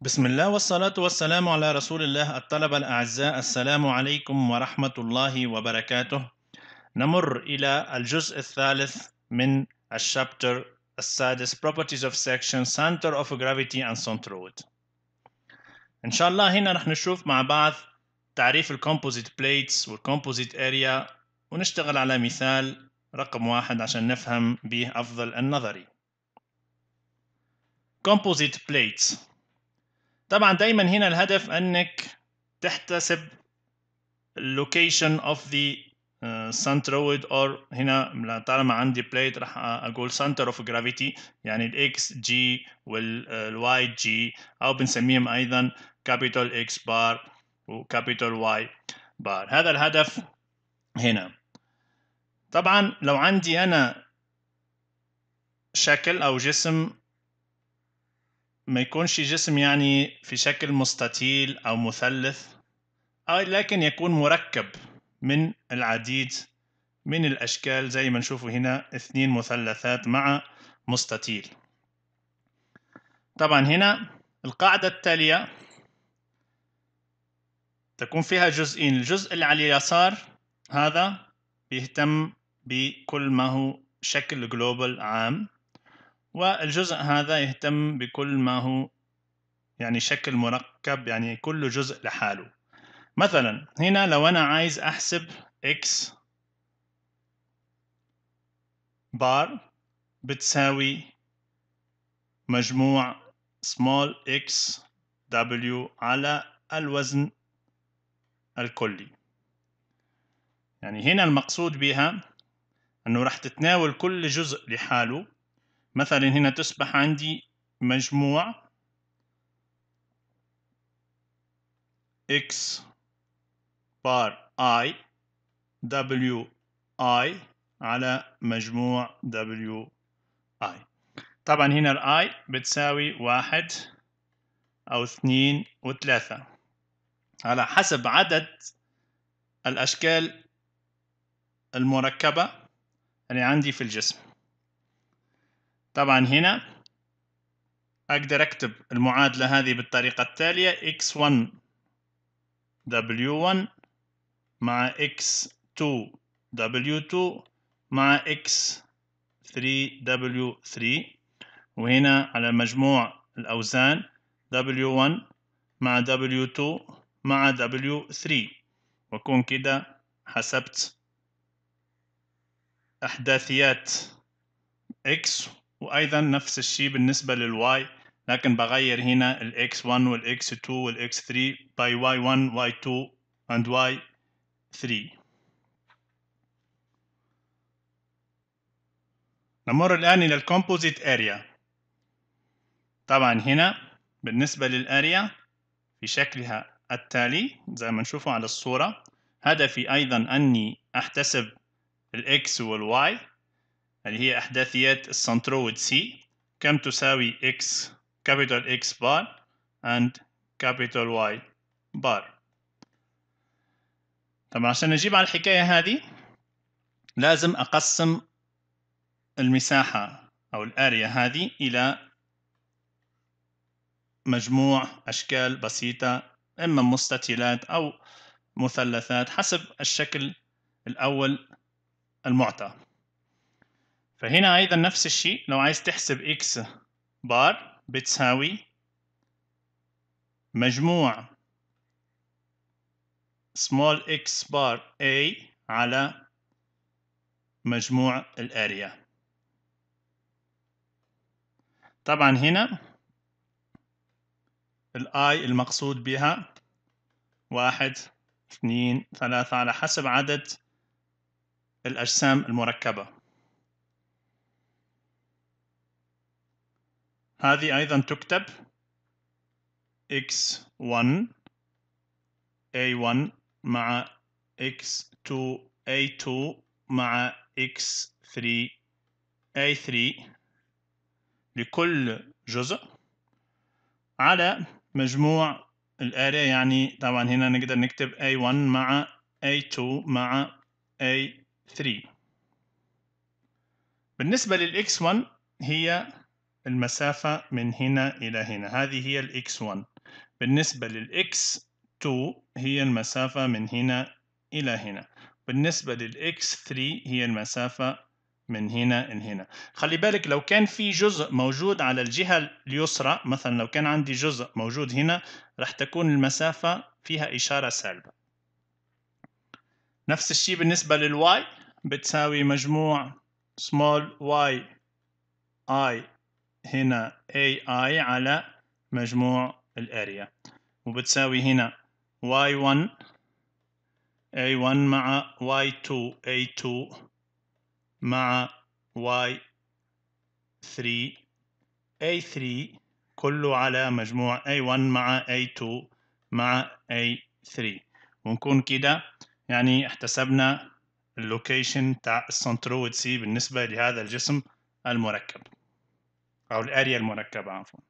بسم الله والصلاة والسلام على رسول الله الطلبة الأعزاء السلام عليكم ورحمة الله وبركاته نمر إلى الجزء الثالث من الشابتر السادس Properties of Section Center of Gravity and Centroid إن شاء الله هنا رح نشوف مع بعض تعريف الكومبوزيت بليتس والكومبوزيت اريا ونشتغل على مثال رقم واحد عشان نفهم به أفضل النظري Composite plates طبعا دايما هنا الهدف انك تحتسب اللوكيشن اوف ذا سنترويد اور هنا طالما عندي بليت راح اقول سنتر اوف جرافيتي يعني الاكس جي والواي آه، جي او بنسميهم ايضا كابيتال اكس بار وكابيتال واي بار هذا الهدف هنا طبعا لو عندي انا شكل او جسم ما يكونش جسم يعني في شكل مستطيل أو مثلث آه، لكن يكون مركب من العديد من الأشكال زي ما نشوفه هنا اثنين مثلثات مع مستطيل طبعا هنا القاعدة التالية تكون فيها جزئين الجزء اللي على اليسار هذا بيهتم بكل ما هو شكل جلوبال عام والجزء هذا يهتم بكل ما هو يعني شكل مركب يعني كل جزء لحاله مثلا هنا لو أنا عايز أحسب x بار بتساوي مجموع small x w على الوزن الكلي يعني هنا المقصود بها أنه راح تتناول كل جزء لحاله مثلا هنا تصبح عندي مجموع x بار i w i على مجموع w i طبعا هنا ال i بتساوي واحد أو اثنين وثلاثة على حسب عدد الأشكال المركبة اللي عندي في الجسم طبعا هنا أقدر أكتب المعادلة هذه بالطريقة التالية x1 w1 مع x2 w2 مع x3 w3 وهنا على مجموع الأوزان w1 مع w2 مع w3 وكون كده حسبت أحداثيات x وايضا نفس الشيء بالنسبه للواي لكن بغير هنا x 1 x 2 x 3 by y 1 y 2 and y 3 نمر الآن إلى الكومبوزيت اريا طبعا هنا بالنسبة للاريا في شكلها التالي زي ما نشوفه على الصورة هدفي أيضا أني أحتسب الإكس والواي اللي يعني هي أحداثيات السنترويد سي كم تساوي اكس كابيتال اكس بار and كابيتال Y بار طبعا عشان نجيب على الحكاية هذه لازم أقسم المساحة أو الأريا هذه إلى مجموع أشكال بسيطة إما مستطيلات أو مثلثات حسب الشكل الأول المعطى فهنا أيضا نفس الشيء لو عايز تحسب إكس بار بتساوي مجموع small x بار A على مجموع الاريا طبعا هنا الاي المقصود بها واحد اثنين ثلاثة على حسب عدد الأجسام المركبة هذه أيضا تكتب x1 a1 مع x2 a2 مع x3 a3 لكل جزء على مجموع الأريا يعني طبعا هنا نقدر نكتب a1 مع a2 مع a3 بالنسبة للx1 هي المسافة من هنا إلى هنا هذه هي الـ x1 بالنسبة للـ x2 هي المسافة من هنا إلى هنا بالنسبة للـ x3 هي المسافة من هنا إلى هنا خلي بالك لو كان في جزء موجود على الجهة اليسرى مثلا لو كان عندي جزء موجود هنا راح تكون المسافة فيها إشارة سالبة نفس الشيء بالنسبة للـ y بتساوي مجموع small y i هنا AI على مجموع الاريا وبتساوي هنا Y1 A1 مع Y2 A2 مع Y3 A3 كله على مجموع A1 مع A2 مع A3 ونكون كده يعني احتسبنا اللوكيشن تاع السنترويد سي بالنسبة لهذا الجسم المركب أو الأريا المركبة عفوا